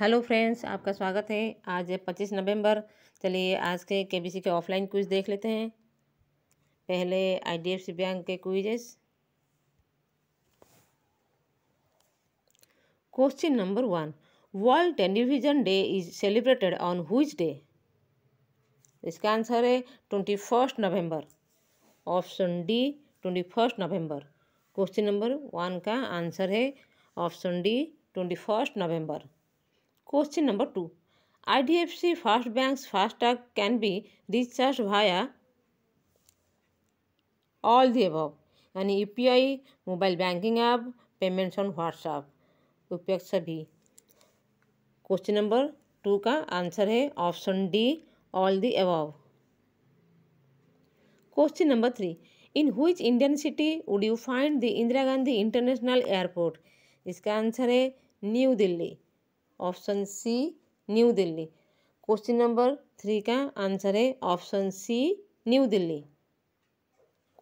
Hello friends आपका स्वागत है आज है पच्चीस नवंबर चलिए आज के केबीसी के ऑफलाइन क्विज देख लेते हैं पहले आईडीएफसी बैंक के quizzes question number one world television day is celebrated on whose day इसका आंसर है twenty first November option D twenty first November question number one का आंसर है option D twenty first November Question number 2. IDFC fast Bank's FASTag can be recharged via all the above यानी UPI mobile banking app payments on WhatsApp उपयुक्त सभी question number two का answer है option D all the above question number three in which Indian city would you find the Indira Gandhi international airport इसका answer है new Delhi option C new Delhi question number three का answer है option C new Delhi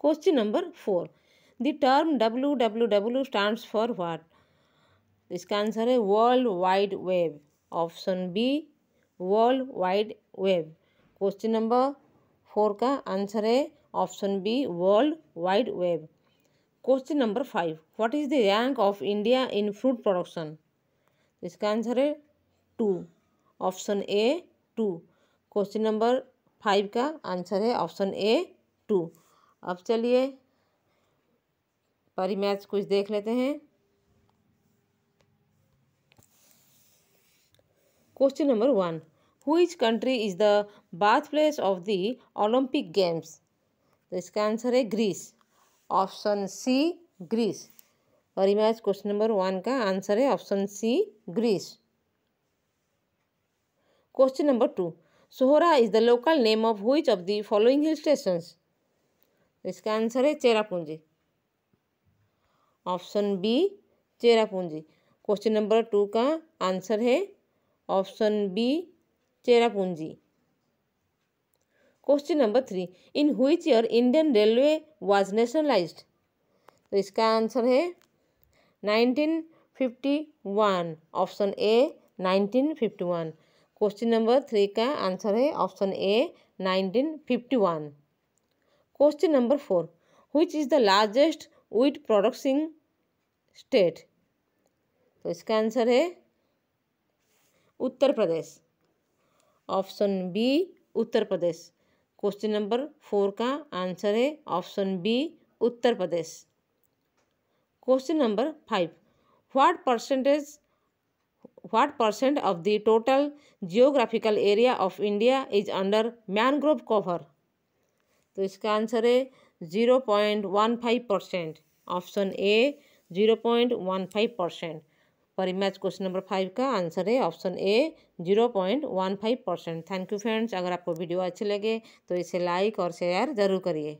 question number four the term W W W stand for what इसका answer है world wide web option B world wide web question number four का answer है option B world wide web question number five what is the rank of India in fruit production इसका answer है two option A two question number five का answer है option A two अब चलिए Parimatch कुछ देख लेते हैं question number one which country is the birth place of the Olympic games तो इसका आंसर है ग्रीस ऑप्शन सी ग्रीस और इमेज आज क्वेश्चन नंबर वन का आंसर है option C Greece question number two Sohra is the local name of which of the following hill station इसका answer है Cherrapunji option B Cherrapunji question number two का answer है option B Cherrapunji question number three in which year Indian railway was nationalised तो इसका answer है 1951 option A 1951 question number three का answer है option A 1951 question number four which is the largest wheat producing state तो इसका answer है Uttar Pradesh option B Uttar Pradesh question number four का answer है option B Uttar Pradesh question number five what percentage what percent of the total geographical area of India is under mangrove cover तो इसका answer है zero point one five percent option A zero point one five percent Parimatch question number five का answer है option A zero point one five percent thank you friends अगर आपको video अच्छी लगे तो इसे लाइक और शेयर ज़रूर करिए